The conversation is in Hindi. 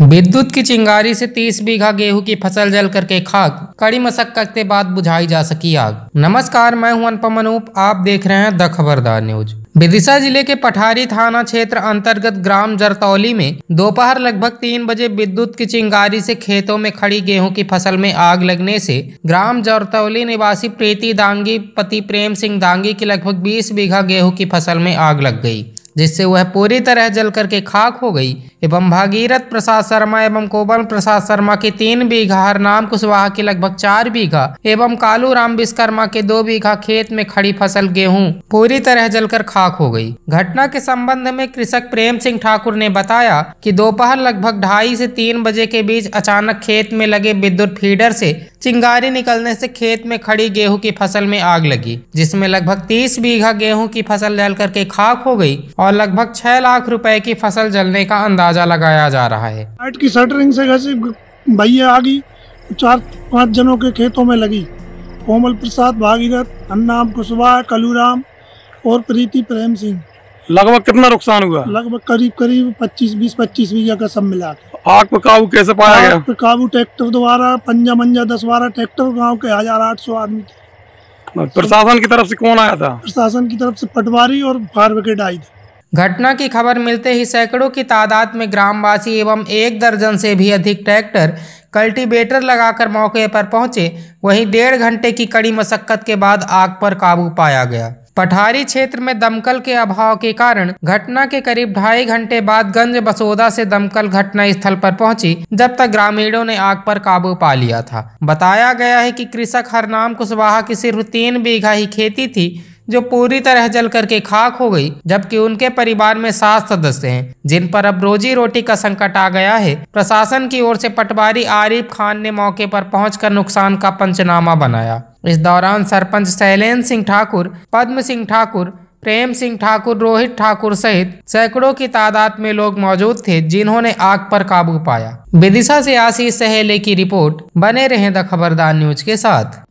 विद्युत की चिंगारी से 30 बीघा गेहूं की फसल जल करके खाक कड़ी मशक्कत के बाद बुझाई जा सकी आग नमस्कार मैं हूं अनुपम अनूप आप देख रहे हैं द खबरदार न्यूज विदिशा जिले के पठारी थाना क्षेत्र अंतर्गत ग्राम जरतौली में दोपहर लगभग तीन बजे विद्युत की चिंगारी से खेतों में खड़ी गेहूं की फसल में आग लगने से ग्राम जरतौली निवासी प्रीति दांगी पति प्रेम सिंह दांगी की लगभग 20 बीघा गेहूं की फसल में आग लग गई जिससे वह पूरी तरह जल करके खाक हो गई एवं भागीरथ प्रसाद शर्मा एवं कोबल प्रसाद शर्मा के तीन बीघा हरनाम कुशवाहा के लगभग चार बीघा एवं कालू राम विश्वकर्मा के दो बीघा खेत में खड़ी फसल गेहूं पूरी तरह जलकर खाक हो गई घटना के संबंध में कृषक प्रेम सिंह ठाकुर ने बताया कि दोपहर लगभग ढाई से तीन बजे के बीच अचानक खेत में लगे विद्युत फीडर से चिंगारी निकलने से खेत में खड़ी गेहूं की फसल में आग लगी जिसमें लगभग तीस बीघा गेहूं की फसल जल करके खाक हो गई और लगभग छह लाख रुपए की फसल जलने का अंदाज अंदाजा लगाया जा रहा है लाइट की शटरिंग से घसी भैया आ गई चार पाँच जनों के खेतों में लगी कोमल प्रसाद भागीरथ अन्नाम कुशवाहा कलूराम और प्रीति प्रेम सिंह लगभग कितना नुकसान हुआ लगभग करीब करीब 25 बीस पच्चीस बीघा का सब मिला आग पर काबू कैसे पाया गया आग पर काबू ट्रैक्टर द्वारा पंजा मंजा दस बारह ट्रैक्टर गांव के हजार आठ सौ आदमी थे प्रशासन की तरफ से कौन आया था प्रशासन की तरफ से पटवारी और फायर ब्रिगेड आई थी घटना की खबर मिलते ही सैकड़ों की तादाद में ग्रामवासी एवं एक दर्जन से भी अधिक ट्रैक्टर कल्टीवेटर लगाकर मौके पर पहुंचे वहीं डेढ़ घंटे की कड़ी मशक्कत के बाद आग पर काबू पाया गया पठारी क्षेत्र में दमकल के अभाव के कारण घटना के करीब ढाई घंटे बाद गंज बसोदा से दमकल घटना स्थल पर पहुंची जब तक ग्रामीणों ने आग पर काबू पा लिया था बताया गया है कि कृषक हरनाम कुशवाहा की सिर्फ तीन बीघा ही खेती थी जो पूरी तरह जल करके खाक हो गई जबकि उनके परिवार में सात सदस्य हैं जिन पर अब रोजी रोटी का संकट आ गया है प्रशासन की ओर से पटवारी आरिफ खान ने मौके पर पहुंचकर नुकसान का पंचनामा बनाया इस दौरान सरपंच शैलेन्द्र सिंह ठाकुर पद्म सिंह ठाकुर प्रेम सिंह ठाकुर रोहित ठाकुर सहित सैकड़ों की तादाद में लोग मौजूद थे जिन्होंने आग पर काबू पाया विदिशा से आशीष सहेले की रिपोर्ट बने रहें द खबरदार न्यूज के साथ